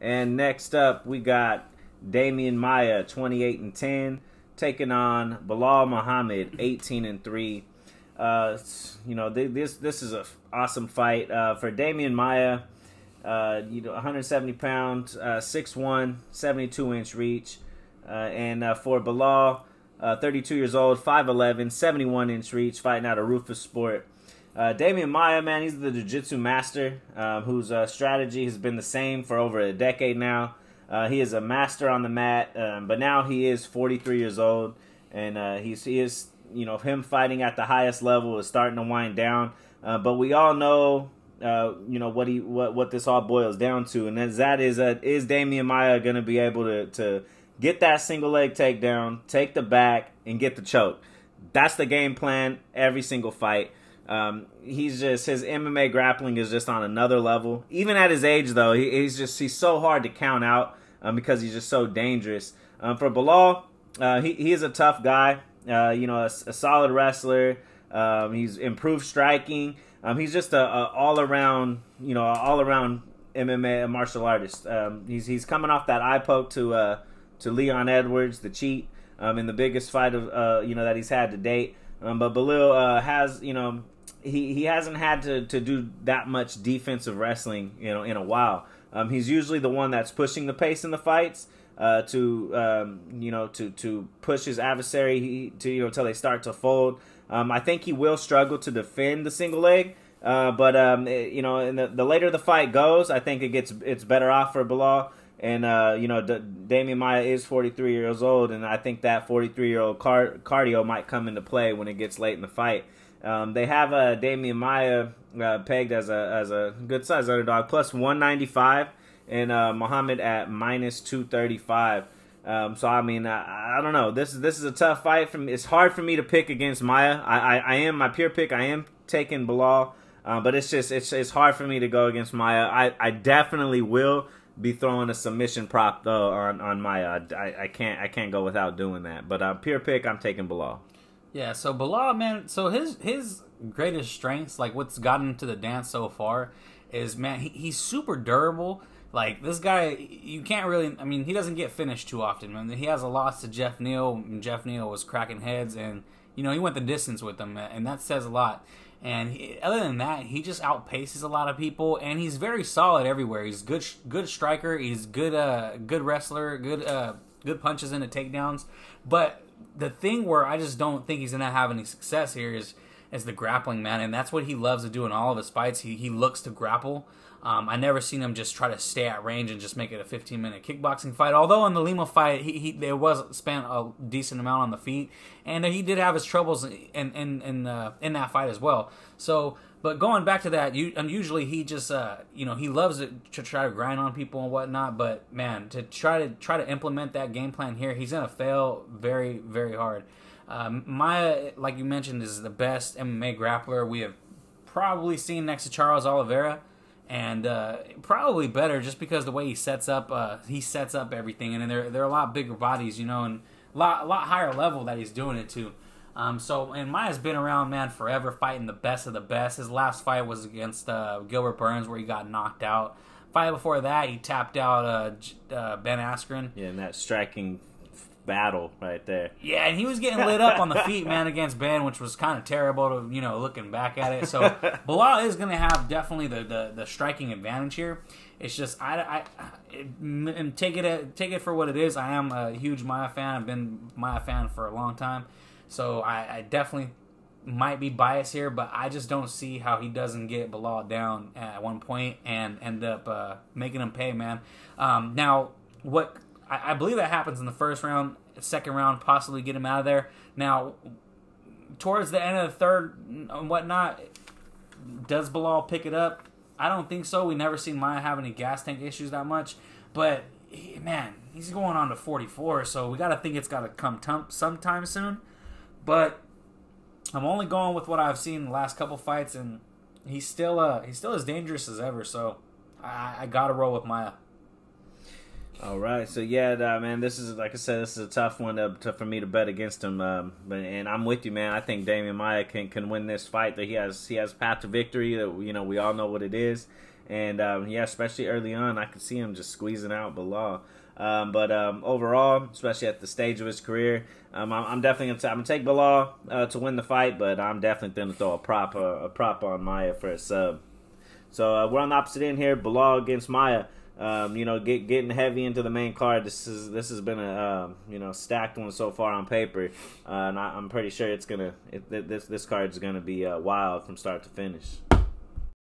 And next up, we got Damian Maya, 28 and 10, taking on Bilal Muhammad, 18 and 3. Uh, you know, this this is an awesome fight uh, for Damian Maya. Uh, you know, 170 pounds, uh, 6'1", 72 inch reach, uh, and uh, for Bilal, uh, 32 years old, 5'11", 71 inch reach, fighting out of Rufus Sport. Uh, Damian Maya, man, he's the jiu-jitsu master uh, whose uh, strategy has been the same for over a decade now. Uh, he is a master on the mat, um, but now he is 43 years old, and uh, he's, he is, you know, him fighting at the highest level is starting to wind down. Uh, but we all know, you know, what he what what this all boils down to, and that, that is uh, is Damian Maya going to be able to to get that single leg takedown, take the back, and get the choke. That's the game plan every single fight. Um, he's just his MMA grappling is just on another level. Even at his age, though, he, he's just he's so hard to count out um, because he's just so dangerous. Um, for Bilal, uh, he he is a tough guy. Uh, you know, a, a solid wrestler. Um, he's improved striking. Um, he's just a, a, all around you know all around MMA martial artist. Um, he's he's coming off that eye poke to uh, to Leon Edwards, the cheat, in the biggest fight of uh, you know that he's had to date. but Bilal uh, has you know he, he hasn't had to, to do that much defensive wrestling, you know, in a while. Um, he's usually the one that's pushing the pace in the fights uh, to um, you know to to push his adversary to you know until they start to fold. Um, I think he will struggle to defend the single leg, uh, but um, it, you know, the, the, later the fight goes, I think it gets it's better off for Bilal. And uh, you know, D- Damian Maya is 43 years old, and I think that 43 year old car- cardio might come into play when it gets late in the fight. Um, they have uh, Damian Maya uh, pegged as a as a good size underdog, plus 195, and uh, Muhammad at minus 235. Um, so I mean, I, I, don't know. This is this is a tough fight. From it's hard for me to pick against Maya. I, I, I am my pure pick. I am taking Bilal, uh, but it's just it's it's hard for me to go against Maya. I, I definitely will be throwing a submission prop uh, on on my. Uh, I, I can't I can't go without doing that. But uh, pure pick, I'm taking Bilal. Yeah, so Bilal, man, so his his greatest strengths, like what's gotten to the dance so far, is man, he, he's super durable. Like this guy, you can't really. I mean, he doesn't get finished too often. Man, he has a loss to Jeff Neal. Jeff Neal was cracking heads, and you know he went the distance with them, and that says a lot. And he, other than that, he just outpaces a lot of people, and he's very solid everywhere. He's good, good striker. He's good, uh, good wrestler. Good, uh, good punches into takedowns. But the thing where I just don't think he's gonna have any success here is is the grappling man, and that's what he loves to do in all of his fights. He he looks to grapple. Um, I never seen him just try to stay at range and just make it a 15 minute kickboxing fight. Although in the Lima fight, he, he there was spent a decent amount on the feet, and he did have his troubles in in in, uh, in that fight as well. So, but going back to that, you, usually he just uh, you know he loves it to try to grind on people and whatnot. But man, to try to try to implement that game plan here, he's gonna fail very very hard. Um, Maya, like you mentioned, is the best MMA grappler we have probably seen next to Charles Oliveira, and uh, probably better just because the way he sets up, uh, he sets up everything, and they're they're a lot bigger bodies, you know, and a lot a lot higher level that he's doing it to. Um, so and Maya's been around, man, forever fighting the best of the best. His last fight was against uh, Gilbert Burns, where he got knocked out. Fight before that, he tapped out uh, uh, Ben Askren. Yeah, and that striking battle right there. Yeah, and he was getting lit up on the feet, man, against Ben, which was kind of terrible to you know looking back at it. So Bilal is going to have definitely the, the, the striking advantage here. It's just I, I, I take it take it for what it is. I am a huge Maya fan. I've been Maya fan for a long time, so I, I definitely might be biased here, but I just don't see how he doesn't get Bilal down at one point and end up uh, making him pay, man. Um, now, what I, I believe that happens in the first round, second round, possibly get him out of there. Now, towards the end of the third and whatnot, does Bilal pick it up? I don't think so. We never seen Maya have any gas tank issues that much, but he, man, he's going on to 44, so we got to think it's got to come t- sometime soon. But I'm only going with what I've seen the last couple fights, and he's still uh he's still as dangerous as ever. So I, I got to roll with Maya. All right, so yeah, man, this is like I said, this is a tough one to, to, for me to bet against him. Um, but, and I'm with you, man. I think Damian Maya can can win this fight. That he has he has path to victory. That you know we all know what it is, and um, yeah, especially early on, I could see him just squeezing out Bilal. Um, but um, overall, especially at the stage of his career, um, I'm, I'm, definitely gonna, t- I'm gonna take Bilal uh, to win the fight, but I'm definitely gonna throw a prop uh, a prop on Maya for a sub. So uh, we're on the opposite end here, Bilal against Maya. Um, you know, get, getting heavy into the main card. This is this has been a uh, you know stacked one so far on paper, uh, and I, am pretty sure it's gonna it, this this is gonna be uh, wild from start to finish.